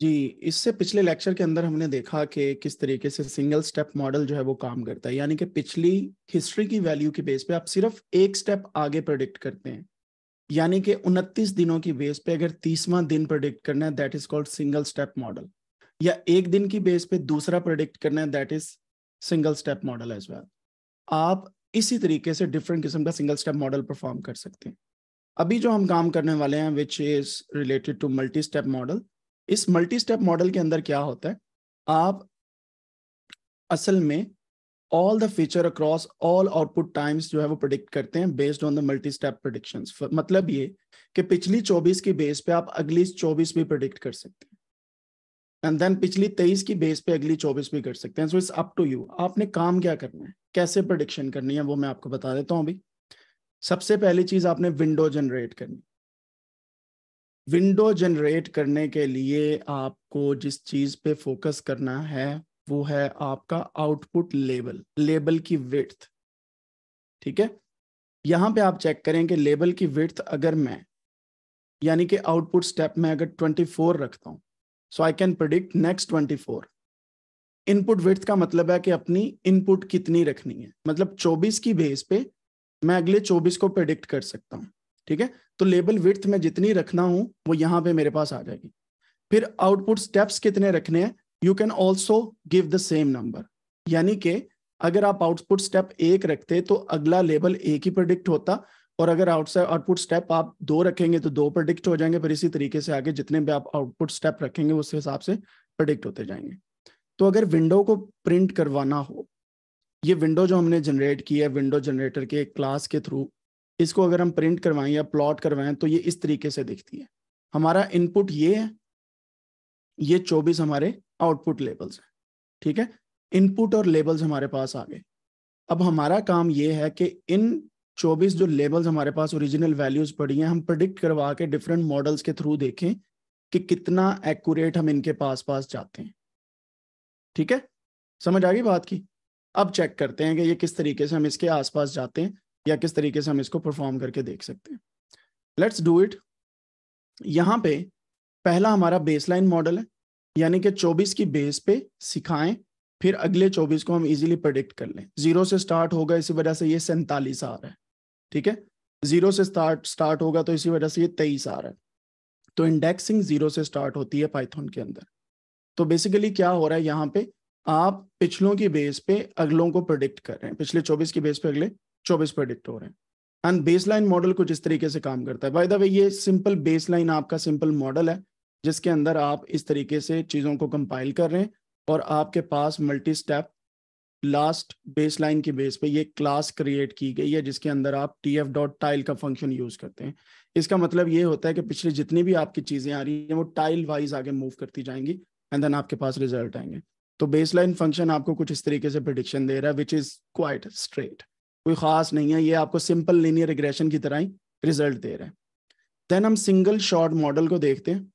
जी इससे पिछले लेक्चर के अंदर हमने देखा कि किस तरीके से सिंगल स्टेप मॉडल जो है वो काम करता है यानी कि पिछली हिस्ट्री की वैल्यू के बेस पे आप सिर्फ एक स्टेप आगे प्रोडिक्ट करते हैं यानी कि उनतीस दिनों की बेस पे अगर तीसवा दिन प्रोडिक्ट करना है that is called single step model या एक दिन की बेस पे दूसरा प्रोडिक्ट करना है that is single step model as well आप इसी तरीके से डिफरेंट किस्म का सिंगल स्टेप मॉडल परफॉर्म कर सकते हैं अभी जो हम काम करने वाले हैं which is related to multi step model इस मल्टी स्टेप मॉडल के अंदर क्या होता है आप असल में all the feature across all output times जो है वो प्रोडिक्ट करते हैं based on the multi step prediction मतलब ये कि पिछली 24 की बेस पे आप अगली 24 भी प्रोडिक्ट कर सकते हैं एंड देन पिछली 23 की बेस पे अगली 24 भी कर सकते हैं so it's up to you आपने काम क्या करना है कैसे प्रोडिक्शन करनी है वो मैं आपको बता देता हूँ अभी सबसे पहली चीज आपने विंडो जनरेट करनी विंडो जनरेट करने के लिए आपको जिस चीज पे फोकस करना है वो है आपका आउटपुट लेबल लेबल की विथ ठीक है यहां पे आप चेक करें कि लेबल की विथ अगर मैं यानी कि आउटपुट स्टेप में अगर 24 रखता हूँ so I can predict next 24 input width का मतलब है कि अपनी इनपुट कितनी रखनी है मतलब 24 की बेस पे मैं अगले 24 को प्रडिक्ट कर सकता हूँ ठीक है तो लेबल विथ में जितनी रखना हूं वो यहाँ पे मेरे पास आ जाएगी फिर आउटपुट स्टेप्स कितने रखने हैं you can also give the same number यानी कि अगर आप आउटपुट स्टेप एक रखते तो अगला लेबल एक ही प्रोडिक्ट होता और अगर आउटसाइड आउटपुट स्टेप आप दो रखेंगे तो दो प्रोडिक्ट हो जाएंगे फिर इसी तरीके से आगे जितने भी आप आउटपुट स्टेप रखेंगे उस हिसाब से प्रोडिक्ट होते जाएंगे तो अगर विंडो को प्रिंट करवाना हो ये विंडो जो हमने जनरेट की है विंडो जनरेटर के क्लास के थ्रू इसको अगर हम प्रिंट करवाएं या प्लॉट करवाएं तो ये इस तरीके से दिखती है हमारा इनपुट ये है ये 24 हमारे आउटपुट लेबल्स हैं ठीक है इनपुट और लेबल्स हमारे पास आ गए अब हमारा काम ये है कि इन 24 जो लेबल्स हमारे पास ओरिजिनल वैल्यूज पड़ी हैं हम प्रडिक्ट करवा के डिफरेंट मॉडल्स के थ्रू देखें कि कितना एक्यूरेट हम इनके पास पास जाते हैं ठीक है समझ आ गई बात की अब चेक करते हैं कि ये किस तरीके से हम इसके आसपास जाते हैं या किस तरीके से हम इसको परफॉर्म करके देख सकते हैं लेट्स डू इट यहाँ पे पहला हमारा बेसलाइन मॉडल है यानी कि 24 की बेस पे सिखाएं फिर अगले 24 को हम इजीली प्रडिक्ट कर लें जीरो से स्टार्ट होगा इसी वजह से ये सैंतालीस आ रहा है ठीक है जीरो से स्टार्ट स्टार्ट होगा तो इसी वजह से ये तेईस आ रहा है तो इंडेक्सिंग जीरो से स्टार्ट होती है पाइथन के अंदर तो बेसिकली क्या हो रहा है यहाँ पे आप पिछलों की बेस पे अगलों को प्रोडिक्ट कर रहे हैं पिछले 24 की बेस पे अगले चौबीस पे हो रहे हैं एंड बेस लाइन मॉडल कुछ इस तरीके से काम करता है बाय द वे ये सिंपल बेस लाइन आपका सिंपल मॉडल है जिसके अंदर आप इस तरीके से चीज़ों को कंपाइल कर रहे हैं और आपके पास multi step last baseline के बेस पे ये क्लास क्रिएट की गई है जिसके अंदर आप टी एफ डॉट टाइल का फंक्शन यूज करते हैं इसका मतलब ये होता है कि पिछले जितनी भी आपकी चीजें आ रही हैं वो टाइल वाइज आगे मूव करती जाएंगी एंड देन आपके पास रिजल्ट आएंगे तो बेस लाइन फंक्शन आपको कुछ इस तरीके से प्रडिक्शन दे रहा है विच इज क्वाइट स्ट्रेट कोई ख़ास नहीं है ये आपको सिंपल लीनियर रिग्रेशन की तरह ही रिजल्ट दे रहे हैं देन हम सिंगल शॉर्ट मॉडल को देखते हैं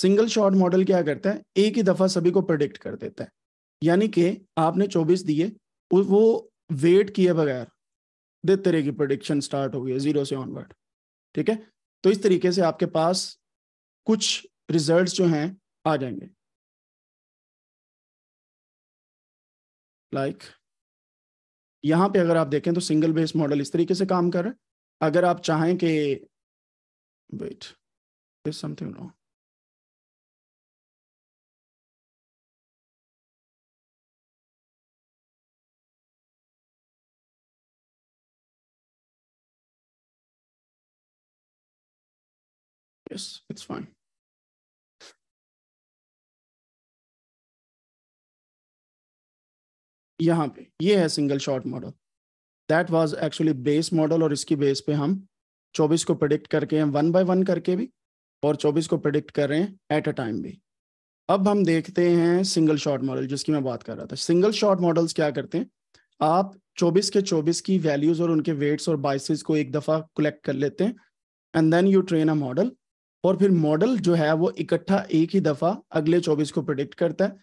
सिंगल शॉर्ट मॉडल क्या करता है एक ही दफ़ा सभी को प्रडिक्ट कर देता है यानी कि आपने 24 दिए वो वेट किए बगैर दे तरह की प्रोडिक्शन स्टार्ट हो गई जीरो से ऑनवर्ड ठीक है तो इस तरीके से आपके पास कुछ रिजल्ट्स जो हैं आ जाएंगे लाइक like, यहाँ पे अगर आप देखें तो सिंगल बेस मॉडल इस तरीके से काम कर रहा है अगर आप चाहें कि wait is something wrong yes it's fine यहाँ पे ये है single shot model that was actually base model और इसकी बेस पे हम 24 को प्रडिक्ट करके हैं वन बाय वन करके भी और 24 को प्रडिक्ट कर रहे हैं एट अ टाइम भी अब हम देखते हैं सिंगल शॉट मॉडल जिसकी मैं बात कर रहा था सिंगल शॉट मॉडल्स क्या करते हैं आप 24 के 24 की वैल्यूज और उनके वेट्स और बाइसिस को एक दफ़ा कलेक्ट कर लेते हैं and then you train a model और फिर मॉडल जो है वो इकट्ठा एक ही दफ़ा अगले 24 को प्रिडिक्ट करता है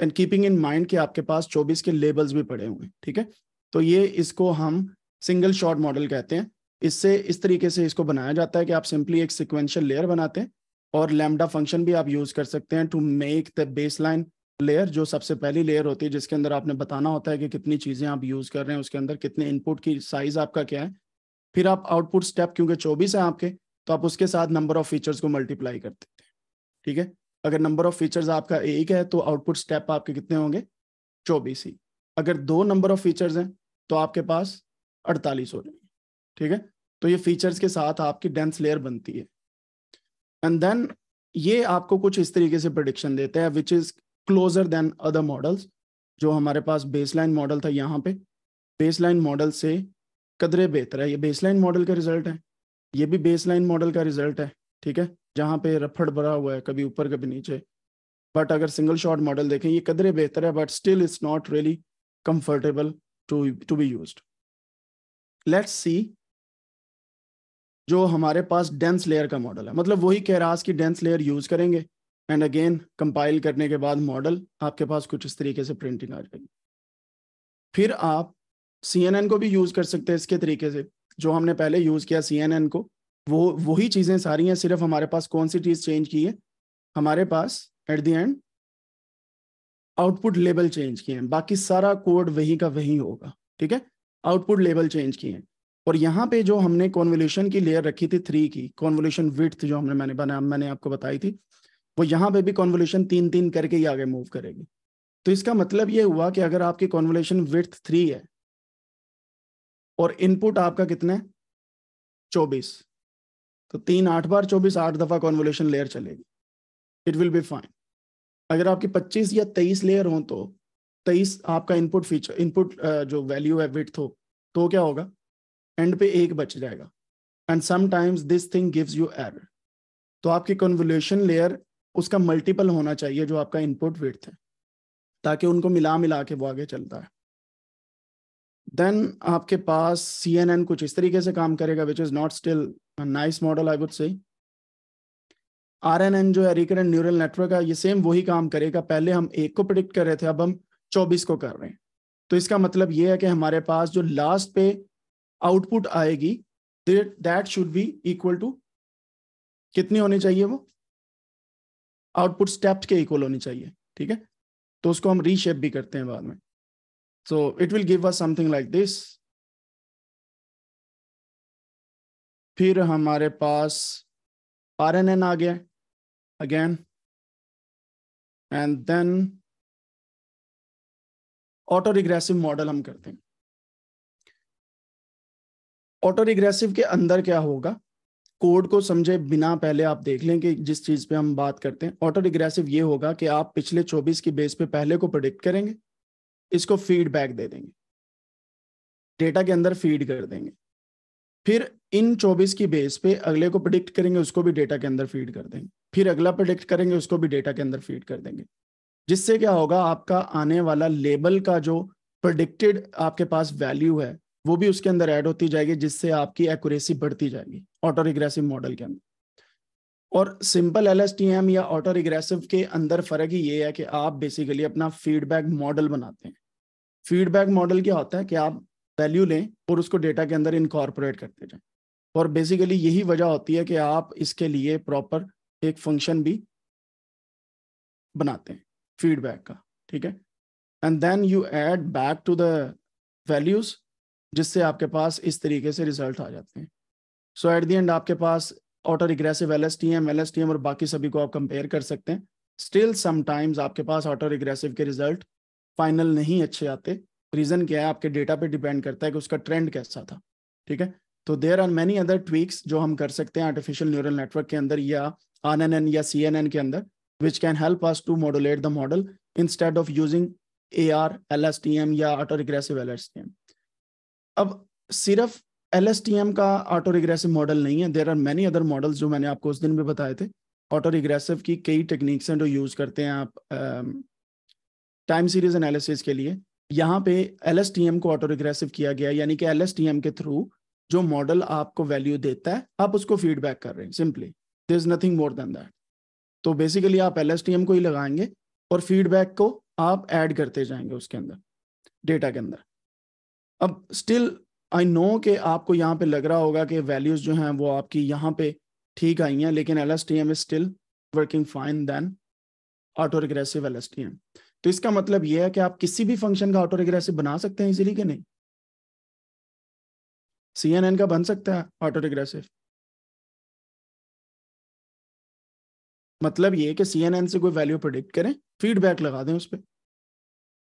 एंड कीपिंग इन माइंड कि आपके पास 24 के लेबल्स भी पड़े हुए हैं ठीक है तो ये इसको हम सिंगल शॉट मॉडल कहते हैं इससे इस तरीके से इसको बनाया जाता है कि आप सिंपली एक सिक्वेंशियल लेयर बनाते हैं और लैमडा फंक्शन भी आप यूज कर सकते हैं to make the baseline layer जो सबसे पहली लेयर होती है जिसके अंदर आपने बताना होता है कि कितनी चीज़ें आप यूज़ कर रहे हैं उसके अंदर कितने इनपुट की साइज़ आपका क्या है फिर आप आउटपुट स्टेप क्योंकि चौबीस है आपके तो आप उसके साथ नंबर ऑफ फीचर्स को मल्टीप्लाई कर देते हैं ठीक है अगर नंबर ऑफ फीचर्स आपका एक है तो आउटपुट स्टेप आपके कितने होंगे चौबीस ही अगर दो नंबर ऑफ फीचर्स हैं तो आपके पास अड़तालीस हो जाएंगे ठीक है तो ये फीचर्स के साथ आपकी डेंस लेयर बनती है एंड देन ये आपको कुछ इस तरीके से प्रडिक्शन देते हैं which is closer than other models जो हमारे पास बेसलाइन मॉडल था यहाँ पे बेसलाइन मॉडल से कदरे बेहतर है ये बेसलाइन मॉडल का रिजल्ट है ये भी बेसलाइन मॉडल का रिजल्ट है ठीक है जहाँ पे रफड़ भरा हुआ है कभी ऊपर कभी नीचे बट अगर सिंगल शॉट मॉडल देखें ये कदरे बेहतर है but still is not really comfortable to to be use let's see जो हमारे पास डेंस लेयर का मॉडल है मतलब वही है की डेंस लेयर यूज करेंगे एंड अगेन कंपाइल करने के बाद मॉडल आपके पास कुछ इस तरीके से प्रिंटिंग आ जाएगी फिर आप सी को भी यूज कर सकते हैं इसके तरीके से जो हमने पहले यूज किया सी को वो वही चीज़ें सारी हैं सिर्फ हमारे पास कौन सी चीज़ चेंज की है हमारे पास at the end output level change किए हैं बाकी सारा कोड वही का वही होगा ठीक है आउटपुट लेवल चेंज किए हैं और यहाँ पे जो हमने कॉन्वोल्यूशन की लेयर रखी थी थ्री की कॉन्वोल्यूशन विथ जो हमने मैंने बना मैंने आपको बताई थी वो यहाँ पे भी कॉन्वोल्यूशन तीन तीन करके ही आगे मूव करेगी तो इसका मतलब ये हुआ कि अगर आपकी कॉन्वोल्यूशन विथ थ्री है और इनपुट आपका कितना है चौबीस तो तीन आठ बार चौबीस आठ दफा कॉन्वोल्यूशन लेयर चलेगी इट विल बी फाइन अगर आपकी पच्चीस या तेईस लेयर हो तो तेईस आपका इनपुट फीचर इनपुट जो वैल्यू है विथ हो तो क्या होगा एंड पे एक बच जाएगा and sometimes this thing gives you error तो आपकी कन्वोल्यूशन लेयर उसका मल्टीपल होना चाहिए जो आपका इनपुट विथ है ताकि उनको मिला मिला के वो आगे चलता है देन आपके पास सी एन एन कुछ इस तरीके से काम करेगा which is not still nice model I would say R N N जो है रिकरेंट न्यूरल नेटवर्क है ये सेम वही काम करेगा पहले हम एक को प्रिडिक्ट कर रहे थे अब हम चौबीस को कर रहे हैं तो इसका मतलब ये है कि हमारे पास जो लास्ट पे आउटपुट आएगी that should be equal to कितनी होनी चाहिए वो आउटपुट स्टेप्स के इक्वल होनी चाहिए ठीक है तो उसको हम रीशेप भी करते हैं बाद में So it will give us something like this. फिर हमारे पास आर एन एन आ गया again and then auto regressive model हम करते हैं ऑटो रिग्रेसिव के अंदर क्या होगा कोड को समझे बिना पहले आप देख लें कि जिस चीज पे हम बात करते हैं ऑटो रिग्रेसिव ये होगा कि आप पिछले 24 की बेस पे पहले को प्रोडिक्ट करेंगे इसको फीडबैक दे देंगे डेटा के अंदर फीड कर देंगे फिर इन 24 की बेस पे अगले को प्रडिक्ट करेंगे उसको भी डेटा के अंदर फीड कर देंगे फिर अगला प्रडिक्ट करेंगे उसको भी डेटा के अंदर फीड कर देंगे जिससे क्या होगा आपका आने वाला लेबल का जो प्रडिक्टेड आपके पास वैल्यू है वो भी उसके अंदर ऐड होती जाएगी जिससे आपकी एक्यूरेसी बढ़ती जाएगी ऑटोरिग्रेसिव मॉडल के अंदर और सिंपल एल या ऑटो रिग्रेसिव के अंदर फर्क ही ये है कि आप बेसिकली अपना फीडबैक मॉडल बनाते हैं फीडबैक मॉडल क्या होता है कि आप वैल्यू लें और उसको डेटा के अंदर इनकॉर्पोरेट करते जाए और बेसिकली यही वजह होती है कि आप इसके लिए प्रॉपर एक फंक्शन भी बनाते हैं फीडबैक का ठीक है and then you add back to the values जिससे आपके पास इस तरीके से रिजल्ट आ जाते हैं सो एट दी एंड आपके पास auto regressive L S T M L S T M और बाकी सभी को आप कंपेयर कर सकते हैं स्टिल समटाइम्स आपके पास ऑटो रिग्रेसिव के रिजल्ट फाइनल नहीं अच्छे आते रीजन क्या है आपके डेटा पे डिपेंड करता है कि उसका ट्रेंड कैसा था ठीक है तो there are many other tweaks जो हम कर सकते हैं आर्टिफिशियल न्यूरल नेटवर्क के अंदर या आर या सी एन एन के अंदर which can help us to modulate the model instead of using a R L S T M या auto regressive L S T M अब सिर्फ L का ऑटो रिग्रेसिव मॉडल नहीं है there are many other models जो मैंने आपको उस दिन भी बताए थे ऑटो रिग्रेसिव की कई टेक्निक्स हैं जो यूज करते हैं आप टाइम सीरीज एनालिसिस के लिए यहाँ पे एल को ऑटो रिग्रेसिव किया गया यानी कि एल के थ्रू जो मॉडल आपको वैल्यू देता है आप उसको फीडबैक कर रहे हैं simply there is nothing more than that तो बेसिकली आप एल को ही लगाएंगे और फीडबैक को आप ऐड करते जाएंगे उसके अंदर डेटा के अंदर अब स्टिल आई नो कि आपको यहाँ पे लग रहा होगा कि वैल्यूज जो हैं वो आपकी यहाँ पे ठीक आई हैं लेकिन L S T M is still working fine then auto regressive L S T M तो इसका मतलब ये है कि आप किसी भी फंक्शन का ऑटो रिग्रेसिव बना सकते हैं इजीली कि नहीं सी एन एन का बन सकता है ऑटो रिग्रेसिव मतलब ये कि सी एन एन से कोई वैल्यू प्रोडिक्ट करें फीडबैक लगा दें उस पर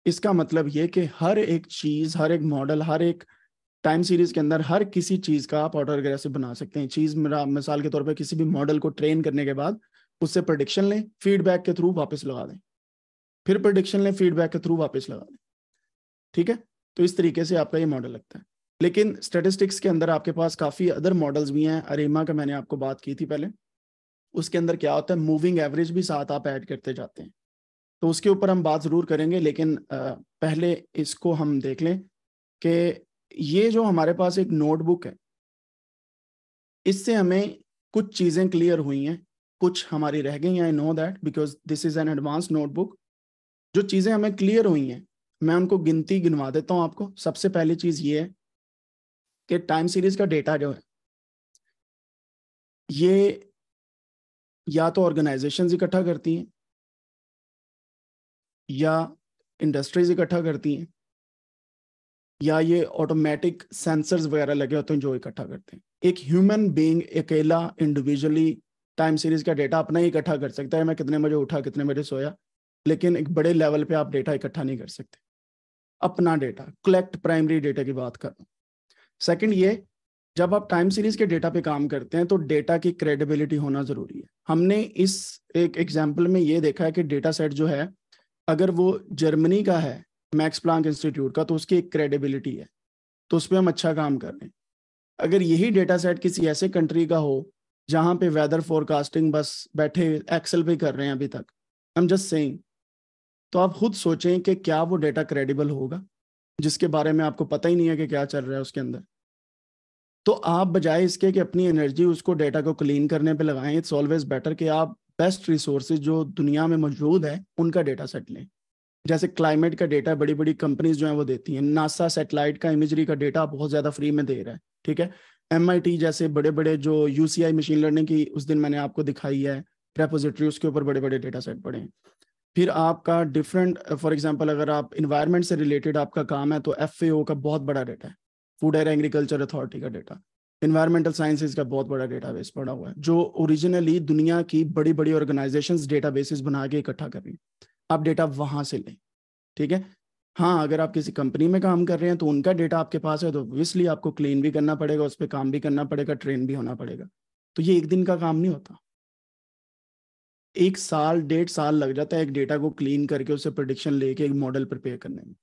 इसका मतलब ये कि हर एक चीज हर एक मॉडल हर एक टाइम सीरीज के अंदर हर किसी चीज का आप ऑर्डर वगैरह से बना सकते हैं चीज मेरा मिसाल के तौर पर किसी भी मॉडल को ट्रेन करने के बाद उससे प्रोडिक्शन लें फीडबैक के थ्रू वापस लगा दें फिर प्रोडिक्शन लें फीडबैक के थ्रू वापस लगा दें ठीक है तो इस तरीके से आपका ये मॉडल लगता है लेकिन स्टेटिस्टिक्स के अंदर आपके पास काफ़ी अदर मॉडल्स भी हैं अरेमा का मैंने आपको बात की थी पहले उसके अंदर क्या होता है मूविंग एवरेज भी साथ आप ऐड करते जाते हैं तो उसके ऊपर हम बात ज़रूर करेंगे लेकिन पहले इसको हम देख लें कि ये जो हमारे पास एक नोटबुक है इससे हमें कुछ चीज़ें क्लियर हुई हैं कुछ हमारी रह गई I know that because this is an advance notebook जो चीज़ें हमें क्लियर हुई हैं मैं उनको गिनती गिनवा देता हूं आपको सबसे पहली चीज़ ये है कि टाइम सीरीज का डेटा जो है ये या तो ऑर्गेनाइजेशन इकट्ठा करती हैं या इंडस्ट्रीज इकट्ठा करती हैं या ये ऑटोमेटिक सेंसर्स वगैरह लगे होते हैं जो इकट्ठा करते हैं एक ह्यूमन बींग अकेला इंडिविजुअली टाइम सीरीज का डेटा अपना ही इकट्ठा कर सकता है मैं कितने बजे उठा कितने बजे सोया लेकिन एक बड़े लेवल पे आप डेटा इकट्ठा नहीं कर सकते अपना डेटा कलेक्ट प्राइमरी डेटा की बात कर रहा हूँ सेकेंड ये जब आप टाइम सीरीज के डेटा पे काम करते हैं तो डेटा की क्रेडिबिलिटी होना जरूरी है हमने इस एक एग्जाम्पल में ये देखा है कि डेटा सेट जो है अगर वो जर्मनी का है मैक्स प्लांक इंस्टीट्यूट का तो उसकी एक क्रेडिबिलिटी है तो उस पर हम अच्छा काम कर रहे हैं अगर यही डेटा सेट किसी ऐसे कंट्री का हो जहाँ पे वेदर फोरकास्टिंग बस बैठे एक्सेल पे कर रहे हैं अभी तक हम जस्ट सेइंग तो आप खुद सोचें कि क्या वो डेटा क्रेडिबल होगा जिसके बारे में आपको पता ही नहीं है कि क्या चल रहा है उसके अंदर तो आप बजाय इसके कि अपनी एनर्जी उसको डेटा को क्लीन करने पे लगाएं इट्स ऑलवेज बेटर कि आप बेस्ट रिसोर्सेज जो दुनिया में मौजूद है उनका डेटा सेट लें जैसे क्लाइमेट का डेटा बड़ी बड़ी कंपनीज जो है वो देती हैं नासा सेटेलाइट का इमेजरी का डेटा बहुत ज्यादा फ्री में दे रहा है ठीक है एम जैसे बड़े बड़े जो यूसीआई मशीन लर्निंग की उस दिन मैंने आपको दिखाई है प्रेपोजिटरी उसके ऊपर बड़े बड़े डेटा सेट पड़े हैं फिर आपका डिफरेंट फॉर एग्जाम्पल अगर आप इन्वायरमेंट से रिलेटेड आपका काम है तो एफ का बहुत बड़ा डेटा है फूड एंड एग्रीकल्चर अथॉरिटी का डेटा इन्वायरमेंटल साइंसेज का बहुत बड़ा डेटा बेस पड़ा हुआ है जो ओरिजिनली दुनिया की बड़ी बड़ी ऑर्गेनाइजेशन डेटा बेसिस बना के इकट्ठा कर रही है आप डेटा वहां से लें ठीक है हाँ अगर आप किसी कंपनी में काम कर रहे हैं तो उनका डेटा आपके पास है तो ऑब्वियसली आपको क्लीन भी करना पड़ेगा उस पर काम भी करना पड़ेगा ट्रेन भी होना पड़ेगा तो ये एक दिन का काम नहीं होता एक साल डेढ़ साल लग जाता है एक डेटा को क्लीन करके उसे प्रोडिक्शन लेके एक मॉडल प्रिपेयर करने में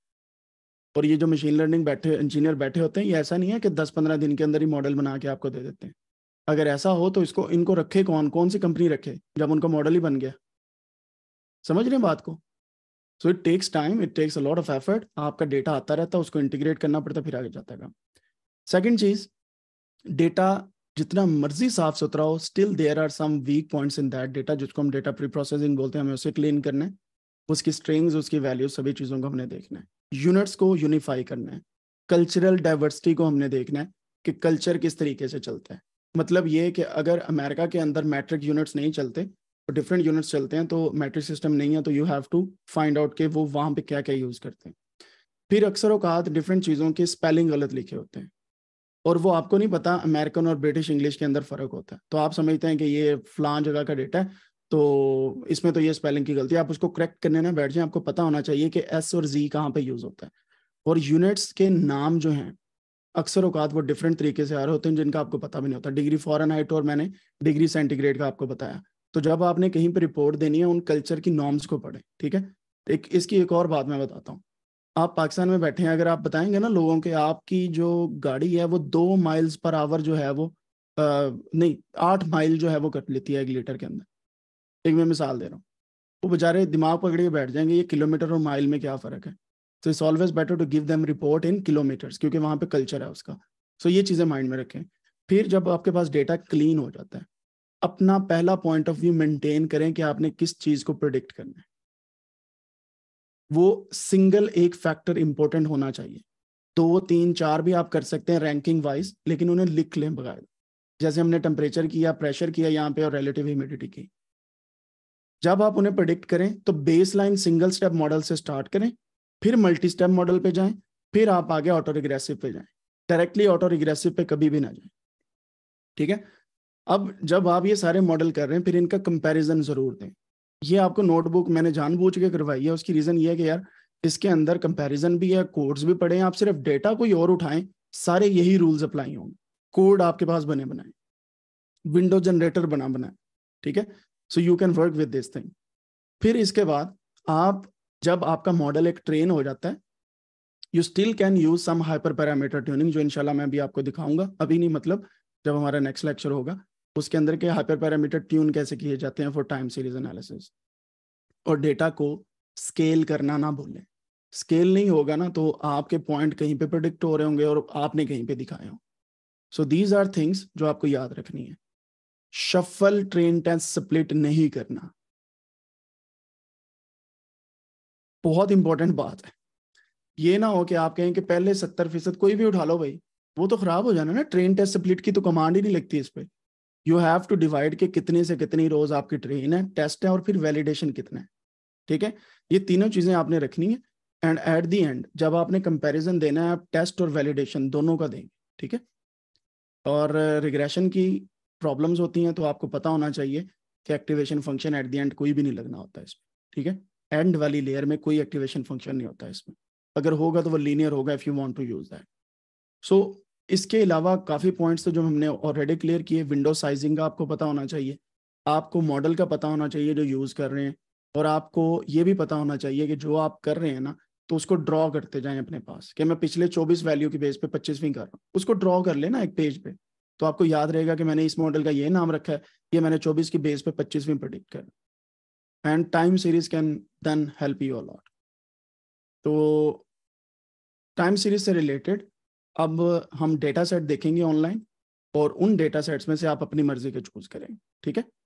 और ये जो मशीन लर्निंग बैठे इंजीनियर बैठे होते हैं ये ऐसा नहीं है कि दस पंद्रह दिन के अंदर ही मॉडल बना के आपको दे देते हैं अगर ऐसा हो तो इसको इनको रखे कौन कौन सी कंपनी रखे जब उनका मॉडल ही बन गया समझ रहे हैं बात को so it takes time it takes a lot of effort आपका डेटा आता रहता है उसको इंटीग्रेट करना पड़ता फिर आगे जाता है सेकेंड चीज डेटा जितना मर्जी साफ सुथरा हो still there are some weak points in that data जिसको हम डेटा प्री प्रोसेसिंग बोलते हैं हमें उसे क्लीन करना है उसकी स्ट्रिंग्स उसकी वैल्यूज सभी चीज़ों को हमने देखना है यूनिट्स को यूनिफाई करना है कल्चरल डाइवर्सिटी को हमने देखना है कि कल्चर किस तरीके से चलता है मतलब ये कि अगर अमेरिका के अंदर मैट्रिक यूनिट्स नहीं चलते डिफरेंट यूनिट्स चलते हैं तो मैट्रिक सिस्टम नहीं है तो you have to find out के वो वहाँ पे क्या क्या यूज़ करते हैं फिर अक्सर अवकात डिफरेंट चीज़ों के स्पेलिंग गलत लिखे होते हैं और वो आपको नहीं पता अमेरिकन और ब्रिटिश इंग्लिश के अंदर फ़र्क होता है तो आप समझते हैं कि ये फलान जगह का डेटा है तो इसमें तो ये स्पेलिंग की गलती है आप उसको करेक्ट करने ना बैठ जाए आपको पता होना चाहिए कि एस और जी कहाँ पे यूज़ होता है और यूनिट्स के नाम जो हैं अक्सर अवकात वो डिफरेंट तरीके से आ रहे होते हैं जिनका आपको पता भी नहीं होता डिग्री फॉरन हाइट और मैंने डिग्री सेंटीग्रेड का आपको बताया तो जब आपने कहीं पर रिपोर्ट देनी है उन कल्चर की नॉर्म्स को पढ़ें ठीक है एक इसकी एक और बात मैं बताता हूँ आप पाकिस्तान में बैठे हैं अगर आप बताएंगे ना लोगों के आपकी जो गाड़ी है वो दो माइल्स पर आवर जो है वो आ, नहीं आठ माइल जो है वो कट लेती है एक लीटर के अंदर एक मैं मिसाल दे रहा हूँ वो बेचारे दिमाग पकड़ के बैठ जाएंगे ये किलोमीटर और माइल में क्या फ़र्क है so it's always better to give them report in kilometres क्योंकि वहाँ पर कल्चर है उसका सो so, ये चीज़ें माइंड में रखें फिर जब आपके पास डेटा क्लीन हो जाता है अपना पहला पॉइंट ऑफ व्यू मेंटेन करें कि आपने किस चीज को प्रिडिक्ट करना है वो सिंगल एक फैक्टर इंपॉर्टेंट होना चाहिए दो तो तीन चार भी आप कर सकते हैं रैंकिंग वाइज लेकिन उन्हें लिख लें बगैर जैसे हमने टेम्परेचर किया प्रेशर किया यहाँ पे और रिलेटिव ह्यूमिडिटी की जब आप उन्हें प्रिडिक्ट करें तो baseline single step model से स्टार्ट करें फिर मल्टी स्टेप मॉडल पे जाएं फिर आप आगे ऑटो रिग्रेसिव पे जाएं डायरेक्टली ऑटो रिग्रेसिव पे कभी भी ना जाएं ठीक है अब जब आप ये सारे मॉडल कर रहे हैं फिर इनका कंपैरिजन जरूर दें ये आपको नोटबुक मैंने जानबूझ के करवाई है उसकी रीज़न ये है कि यार इसके अंदर कंपैरिजन भी है कोड्स भी पढ़े हैं आप सिर्फ डेटा कोई और उठाएं सारे यही रूल्स अप्लाई होंगे कोड आपके पास बने बनाए विंडो जनरेटर बना बनाए ठीक है so you can work with this thing फिर इसके बाद आप जब आपका मॉडल एक ट्रेन हो जाता है you still can use some hyper parameter tuning जो इनशाला मैं भी आपको दिखाऊंगा अभी नहीं मतलब जब हमारा नेक्स्ट लेक्चर होगा उसके अंदर के हाइपर पैरामीटर ट्यून कैसे किए जाते हैं फॉर टाइम सीरीज एनालिसिस और डेटा को स्केल करना ना भूलें स्केल नहीं होगा ना तो आपके पॉइंट कहीं पे प्रोडिक्ट हो रहे होंगे और आपने कहीं पे दिखाए हो सो दीज आर थिंग्स जो आपको याद रखनी है शफल ट्रेन टेस्ट स्प्लिट नहीं करना बहुत इंपॉर्टेंट बात है ये ना हो कि आप कहें कि पहले सत्तर फीसद कोई भी उठा लो भाई वो तो खराब हो जाना ना ट्रेन टेस्ट स्प्लिट की तो कमांड ही नहीं लगती इस पर यू हैव टू डिवाइड के कितने से कितनी रोज आपकी ट्रेन है टेस्ट है और फिर वैलिडेशन कितना है ठीक है ये तीनों चीजें आपने रखनी है एंड एट दी एंड जब आपने कंपेरिजन देना है आप टेस्ट और वैलिडेशन दोनों का देंगे ठीक है और रिग्रेशन की प्रॉब्लम्स होती हैं तो आपको पता होना चाहिए कि activation function at the end कोई भी नहीं लगना होता है इसमें ठीक है एंड वाली लेयर में कोई एक्टिवेशन फंक्शन नहीं होता है इसमें अगर होगा तो वो लीनियर होगा if you want to use that so इसके अलावा काफ़ी पॉइंट्स तो जो हमने ऑलरेडी क्लियर किए विंडो साइजिंग का आपको पता होना चाहिए आपको मॉडल का पता होना चाहिए जो यूज़ कर रहे हैं और आपको ये भी पता होना चाहिए कि जो आप कर रहे हैं ना तो उसको ड्रॉ करते जाएं अपने पास कि मैं पिछले 24 वैल्यू के बेस पे भी कर रहा हूँ उसको ड्रॉ कर लेना एक पेज पे तो आपको याद रहेगा कि मैंने इस मॉडल का ये नाम रखा है ये मैंने 24 की बेस पे भी प्रडिक्ट कर and time series can then help you a lot तो टाइम सीरीज से रिलेटेड अब हम डेटा सेट देखेंगे ऑनलाइन और उन डेटा सेट्स में से आप अपनी मर्जी के चूज करें ठीक है